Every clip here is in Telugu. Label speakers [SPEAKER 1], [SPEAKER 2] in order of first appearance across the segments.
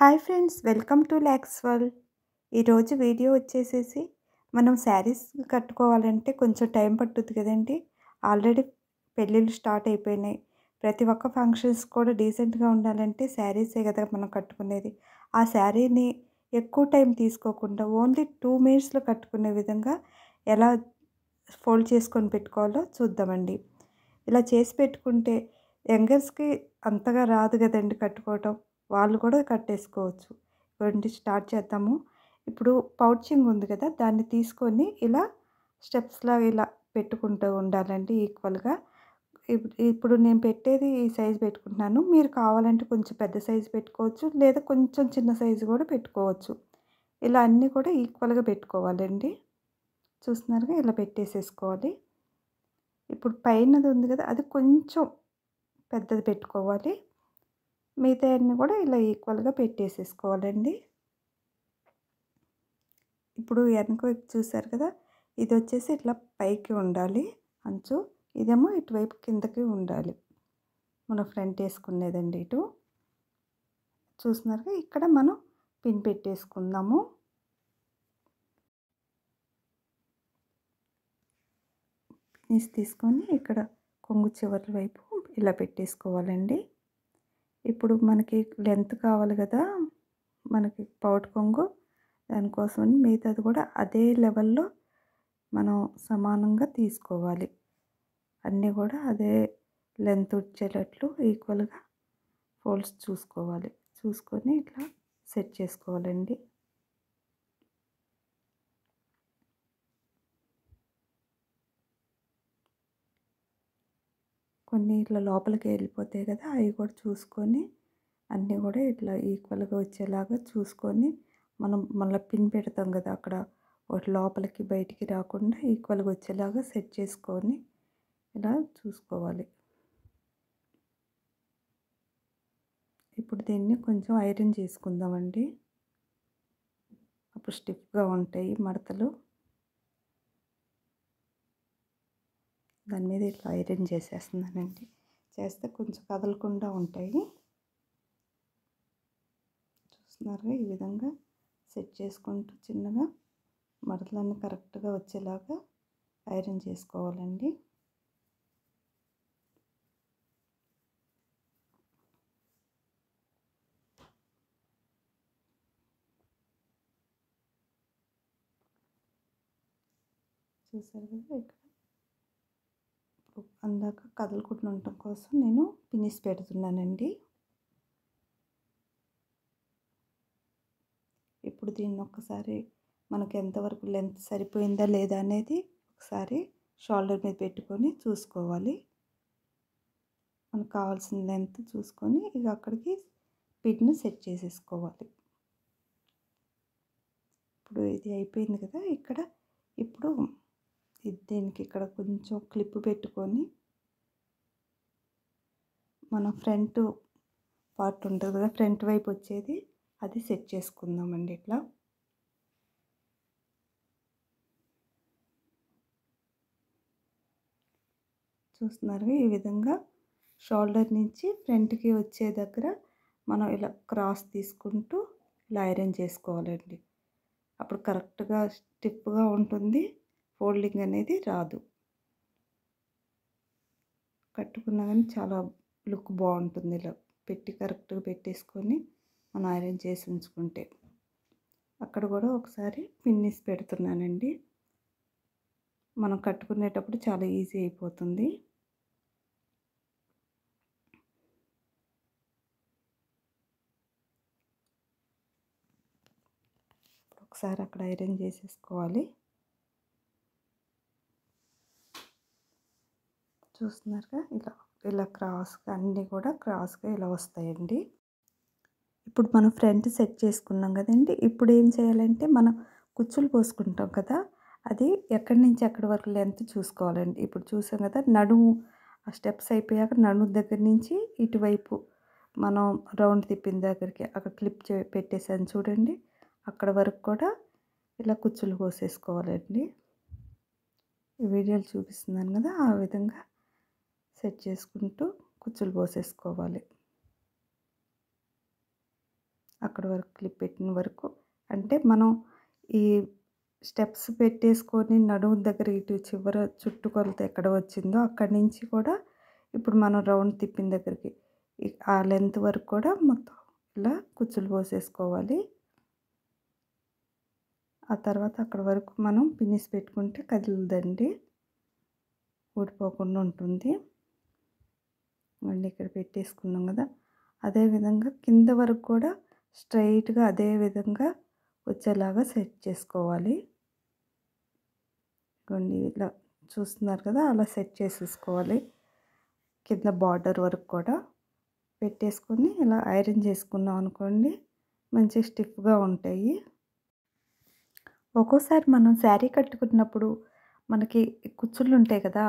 [SPEAKER 1] హాయ్ ఫ్రెండ్స్ వెల్కమ్ టు ల్యాక్స్ వరల్డ్ ఈరోజు వీడియో వచ్చేసేసి మనం శారీస్ కట్టుకోవాలంటే కొంచెం టైం పట్టుద్ది కదండి ఆల్రెడీ పెళ్ళిళ్ళు స్టార్ట్ అయిపోయినాయి ప్రతి ఒక్క ఫంక్షన్స్ కూడా డీసెంట్గా ఉండాలంటే శారీసే కదా మనం కట్టుకునేది ఆ శారీని ఎక్కువ టైం తీసుకోకుండా ఓన్లీ టూ మినిట్స్లో కట్టుకునే విధంగా ఎలా ఫోల్డ్ చేసుకొని పెట్టుకోవాలో చూద్దామండి ఇలా చేసి పెట్టుకుంటే యంగర్స్కి అంతగా రాదు కదండి కట్టుకోవటం వాళ్ళు కూడా కట్టేసుకోవచ్చు ఇక్కడి స్టార్ట్ చేద్దాము ఇప్పుడు పౌచింగ్ ఉంది కదా దాన్ని తీసుకొని ఇలా స్టెప్స్లా ఇలా పెట్టుకుంటూ ఉండాలండి ఈక్వల్గా ఇప్పుడు నేను పెట్టేది ఈ సైజు పెట్టుకుంటున్నాను మీరు కావాలంటే కొంచెం పెద్ద సైజు పెట్టుకోవచ్చు లేదా కొంచెం చిన్న సైజు కూడా పెట్టుకోవచ్చు ఇలా అన్నీ కూడా ఈక్వల్గా పెట్టుకోవాలండి చూస్తున్నారుగా ఇలా పెట్టేసేసుకోవాలి ఇప్పుడు పైనది ఉంది కదా అది కొంచెం పెద్దది పెట్టుకోవాలి మిగతా అన్ని కూడా ఇలా ఈక్వల్గా పెట్టేసేసుకోవాలండి ఇప్పుడు వెనక వైపు చూసారు కదా ఇది వచ్చేసి ఇట్లా పైకి ఉండాలి అంచు ఇదేమో ఇటువైపు కిందకి ఉండాలి మనం ఫ్రంట్ వేసుకునేదండి ఇటు చూసినారుగా ఇక్కడ మనం పిన్ పెట్టేసుకుందాము పిన్స్ తీసుకొని ఇక్కడ కొంగు చివరి వైపు ఇలా పెట్టేసుకోవాలండి ఇప్పుడు మనకి లెంత్ కావాలి కదా మనకి పౌట్ కొంగు దానికోసం మిగతాది కూడా అదే లెవెల్లో మనం సమానంగా తీసుకోవాలి అన్నీ కూడా అదే లెంత్ వచ్చేటట్లు ఈక్వల్గా ఫోల్డ్స్ చూసుకోవాలి చూసుకొని ఇట్లా సెట్ చేసుకోవాలండి కొన్ని ఇట్లా లోపలికి వెళ్ళిపోతాయి కదా అవి కూడా చూసుకొని అన్నీ కూడా ఇట్లా ఈక్వల్గా వచ్చేలాగా చూసుకొని మనం మళ్ళీ పిన్ పెడతాం కదా అక్కడ ఒకటి లోపలికి బయటికి రాకుండా ఈక్వల్గా వచ్చేలాగా సెట్ చేసుకొని ఇలా చూసుకోవాలి ఇప్పుడు దీన్ని కొంచెం ఐరన్ చేసుకుందామండి అప్పుడు స్టిఫ్గా ఉంటాయి మడతలు దాని మీద ఇట్లా ఐరన్ చేసేస్తున్నానండి చేస్తే కొంచెం కదలకుండా ఉంటాయి చూస్తున్నారుగా ఈ విధంగా సెట్ చేసుకుంటూ చిన్నగా మడతలన్నీ కరెక్ట్గా వచ్చేలాగా ఐరన్ చేసుకోవాలండి చూసారు కదా ఇక్కడ అందాక కదలకుండా ఉండటం కోసం నేను పినిస్ పెడుతున్నానండి ఇప్పుడు దీన్ని ఒక్కసారి మనకు ఎంతవరకు లెంత్ సరిపోయిందా లేదా అనేది ఒకసారి షోల్డర్ మీద పెట్టుకొని చూసుకోవాలి మనకు కావాల్సిన లెంత్ చూసుకొని ఇక అక్కడికి పిడ్ని సెట్ చేసేసుకోవాలి ఇప్పుడు ఇది అయిపోయింది కదా ఇక్కడ ఇప్పుడు దీనికి ఇక్కడ కొంచెం క్లిప్ పెట్టుకొని మన ఫ్రంట్ పార్ట్ ఉంటుంది కదా ఫ్రంట్ వైపు వచ్చేది అది సెట్ చేసుకుందామండి ఇట్లా చూస్తున్నారు ఈ విధంగా షోల్డర్ నుంచి ఫ్రంట్కి వచ్చే దగ్గర మనం ఇలా క్రాస్ తీసుకుంటూ ఇలా ఐరన్ చేసుకోవాలండి అప్పుడు కరెక్ట్గా స్టిప్గా ఉంటుంది ఫోల్డింగ్ అనేది రాదు కట్టుకున్నా కానీ చాలా లుక్ బాగుంటుంది ఇలా పెట్టి కరెక్ట్గా పెట్టేసుకొని మనం ఐరన్ చేసి ఉంచుకుంటే అక్కడ కూడా ఒకసారి పిన్నిస్ పెడుతున్నానండి మనం కట్టుకునేటప్పుడు చాలా ఈజీ అయిపోతుంది ఒకసారి అక్కడ ఐరన్ చేసేసుకోవాలి చూస్తున్నారుగా ఇలా ఇలా క్రాస్గా అన్నీ కూడా క్రాస్గా ఇలా వస్తాయండి ఇప్పుడు మనం ఫ్రంట్ సెట్ చేసుకున్నాం కదండి ఇప్పుడు ఏం చేయాలంటే మనం కుచ్చులు పోసుకుంటాం కదా అది ఎక్కడి నుంచి ఎక్కడి వరకు లెంత్ చూసుకోవాలండి ఇప్పుడు చూసాం కదా నడుము ఆ స్టెప్స్ అయిపోయాక నడుము దగ్గర నుంచి ఇటువైపు మనం రౌండ్ తిప్పిన దగ్గరికి అక్కడ క్లిప్ చే పెట్టేసాను చూడండి అక్కడ వరకు కూడా ఇలా కుచ్చులు పోసేసుకోవాలండి ఈ వీడియోలు చూపిస్తున్నాను కదా ఆ విధంగా సెట్ చేసుకుంటూ కుచ్చులు పోసేసుకోవాలి అక్కడ వరకు క్లిప్ పెట్టిన వరకు అంటే మనం ఈ స్టెప్స్ పెట్టేసుకొని నడుము దగ్గర ఇటు చివర చుట్టుకొలత ఎక్కడ వచ్చిందో అక్కడి నుంచి కూడా ఇప్పుడు మనం రౌండ్ తిప్పిన దగ్గరికి ఆ లెంత్ వరకు కూడా మొత్తం ఇలా కుచ్చులు పోసేసుకోవాలి ఆ తర్వాత అక్కడ వరకు మనం పిన్నిస్ పెట్టుకుంటే కదలదండి ఊడిపోకుండా ఉంటుంది మళ్ళీ ఇక్కడ పెట్టేసుకున్నాం కదా అదేవిధంగా కింద వరకు కూడా స్ట్రైట్గా అదే విధంగా వచ్చేలాగా సెట్ చేసుకోవాలి ఇవ్వండి ఇలా చూస్తున్నారు కదా అలా సెట్ చేసేసుకోవాలి కింద బార్డర్ వరకు కూడా పెట్టేసుకొని ఇలా ఐరన్ చేసుకున్నాం అనుకోండి మంచి స్టిఫ్గా ఉంటాయి ఒక్కోసారి మనం శారీ కట్టుకున్నప్పుడు మనకి కుచ్చుళ్ళు ఉంటాయి కదా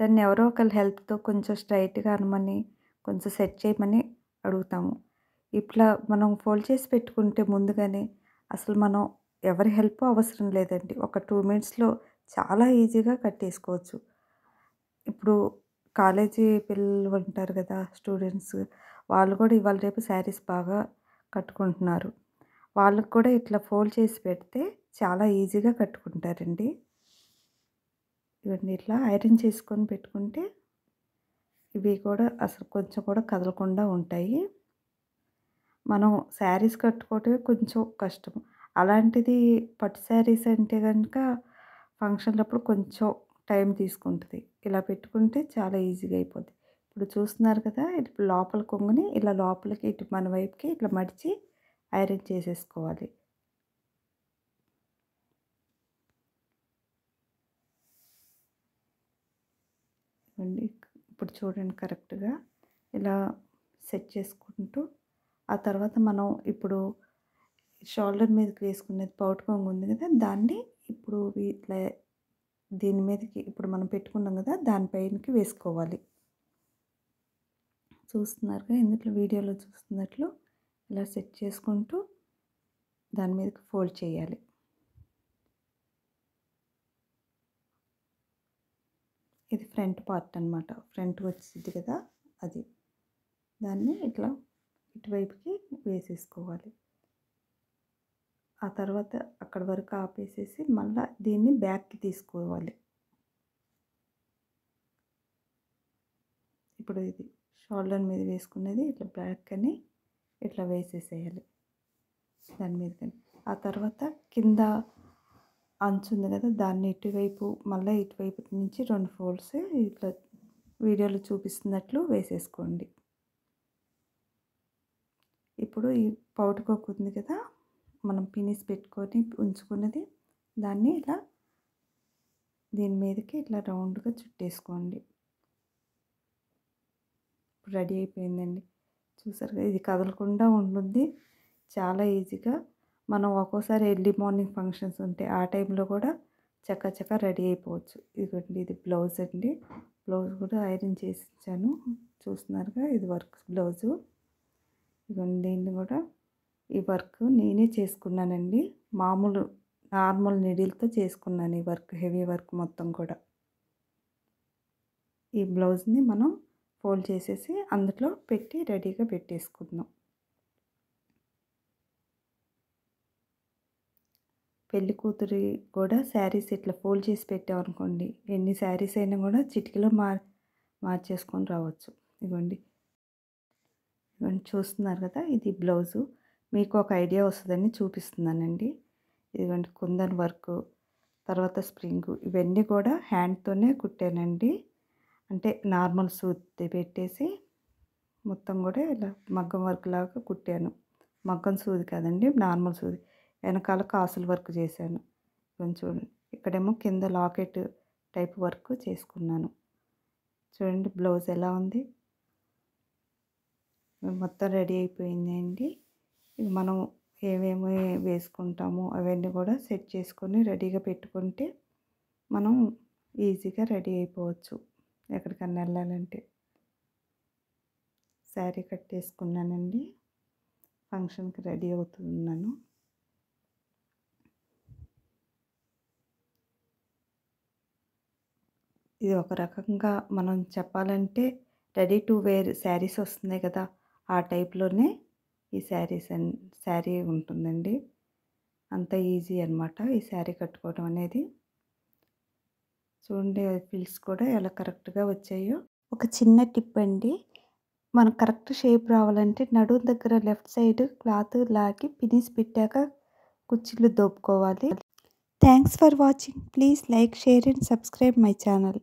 [SPEAKER 1] దాన్ని ఎవరో ఒకరి హెల్ప్తో కొంచెం స్ట్రైట్గా అనమని కొంచెం సెట్ చేయమని అడుగుతాము ఇట్లా మనం ఫోల్డ్ చేసి పెట్టుకుంటే ముందుగానే అసలు మనం ఎవరి హెల్ప్ అవసరం లేదండి ఒక టూ మినిట్స్లో చాలా ఈజీగా కట్టేసుకోవచ్చు ఇప్పుడు కాలేజీ పిల్లలు ఉంటారు కదా స్టూడెంట్స్ వాళ్ళు కూడా ఇవాళ రేపు శారీస్ బాగా కట్టుకుంటున్నారు వాళ్ళకు కూడా ఇట్లా ఫోల్డ్ చేసి పెడితే చాలా ఈజీగా కట్టుకుంటారండి ఇవన్నీ ఇట్లా ఐరన్ చేసుకొని పెట్టుకుంటే ఇవి కూడా అసలు కొంచెం కూడా కదలకుండా ఉంటాయి మనం శారీస్ కట్టుకోవటమే కొంచెం కష్టం అలాంటిది పట్టు శారీస్ అంటే కనుక ఫంక్షన్లప్పుడు కొంచెం టైం తీసుకుంటుంది ఇలా పెట్టుకుంటే చాలా ఈజీగా అయిపోద్ది ఇప్పుడు చూస్తున్నారు కదా ఇప్పుడు లోపల కొంగుని ఇలా లోపలికి ఇటు మన వైపుకి ఇట్లా మడిచి ఐరన్ చేసేసుకోవాలి అండి ఇప్పుడు చూడండి కరెక్ట్గా ఇలా సెట్ చేసుకుంటూ ఆ తర్వాత మనం ఇప్పుడు షోల్డర్ మీదకి వేసుకునేది పౌట్ కొంగు ఉంది కదా దాన్ని ఇప్పుడు ఇట్లా దీని మీదకి ఇప్పుడు మనం పెట్టుకున్నాం కదా దానిపైనకి వేసుకోవాలి చూస్తున్నారుగా ఇందులో వీడియోలో చూస్తున్నట్లు ఇలా సెట్ చేసుకుంటూ దాని మీదకి ఫోల్డ్ చేయాలి ఇది ఫ్రంట్ పార్ట్ అనమాట ఫ్రంట్ వచ్చింది కదా అది దాన్ని ఇట్లా ఇటువైపుకి వేసేసుకోవాలి ఆ తర్వాత అక్కడ వరకు ఆపేసేసి మళ్ళీ దీన్ని బ్యాక్కి తీసుకోవాలి ఇప్పుడు ఇది షోల్డర్ మీద వేసుకున్నది ఇట్లా బ్యాక్ అని ఇట్లా వేసేసేయాలి దాని మీద ఆ తర్వాత కింద అంచు ఉంది కదా దాన్ని ఇటువైపు మళ్ళీ ఇటువైపు నుంచి రెండు ఫోల్డ్స్ ఇట్లా వీడియోలో చూపిస్తున్నట్లు వేసేసుకోండి ఇప్పుడు ఈ పౌటుకోకు ఉంది కదా మనం పినిస్ పెట్టుకొని ఉంచుకున్నది దాన్ని ఇలా దీని మీదకి ఇట్లా రౌండ్గా చుట్టేసుకోండి రెడీ అయిపోయిందండి చూసారు ఇది కదలకుండా ఉంటుంది చాలా ఈజీగా మనం ఒక్కోసారి ఎర్లీ మార్నింగ్ ఫంక్షన్స్ ఉంటే ఆ టైంలో కూడా చక్క చక్క రెడీ అయిపోవచ్చు ఇదిగోండి ఇది బ్లౌజ్ అండి బ్లౌజ్ కూడా ఐరన్ చేసి ఇచ్చాను చూస్తున్నారుగా ఇది వర్క్ బ్లౌజు ఇదిగోండి దీన్ని కూడా ఈ వర్క్ నేనే చేసుకున్నానండి మామూలు నార్మల్ నీడిల్తో చేసుకున్నాను ఈ వర్క్ హెవీ వర్క్ మొత్తం కూడా ఈ బ్లౌజ్ని మనం ఫోల్డ్ చేసేసి అందులో పెట్టి రెడీగా పెట్టేసుకుందాం పెళ్లి కూతురి కూడా శారీస్ ఇట్లా ఫోల్డ్ చేసి పెట్టామనుకోండి ఎన్ని శారీస్ అయినా కూడా చిటికలో మార్ మార్చేసుకొని రావచ్చు ఇవ్వండి ఇవ్వండి చూస్తున్నారు కదా ఇది బ్లౌజు మీకు ఒక ఐడియా వస్తుందని చూపిస్తున్నానండి ఇదిగోండి కుందన్ వర్క్ తర్వాత స్ప్రింగ్ ఇవన్నీ కూడా హ్యాండ్తోనే కుట్టానండి అంటే నార్మల్ సూత్ పెట్టేసి మొత్తం కూడా ఇలా మగ్గం వర్క్ లాగా కుట్టాను మగ్గం సూది కాదండి నార్మల్ సూది వెనకాల కాసులు వర్క్ చేశాను చూడండి ఇక్కడేమో కింద లాకెట్ టైప్ వర్క్ చేసుకున్నాను చూడండి బ్లౌజ్ ఎలా ఉంది మొత్తం రెడీ అయిపోయిందండి ఇది మనం ఏమేమి వేసుకుంటామో అవన్నీ కూడా సెట్ చేసుకొని రెడీగా పెట్టుకుంటే మనం ఈజీగా రెడీ అయిపోవచ్చు ఎక్కడికన్నా వెళ్ళాలంటే శారీ కట్టేసుకున్నానండి ఫంక్షన్కి రెడీ అవుతున్నాను ఇది ఒక రకంగా మనం చెప్పాలంటే రెడీ టు వేర్ శారీస్ వస్తున్నాయి కదా ఆ టైప్లోనే ఈ శారీస్ శారీ ఉంటుందండి అంత ఈజీ అనమాట ఈ శారీ కట్టుకోవడం అనేది చూడండి పిల్స్ కూడా ఎలా కరెక్ట్గా వచ్చాయో ఒక చిన్న టిప్ అండి మనకు కరెక్ట్ షేప్ రావాలంటే నడుము దగ్గర లెఫ్ట్ సైడ్ క్లాత్ లాగి పినిస్ పెట్టాక కుర్చీలు దోపుకోవాలి thanks for watching please like share and subscribe my channel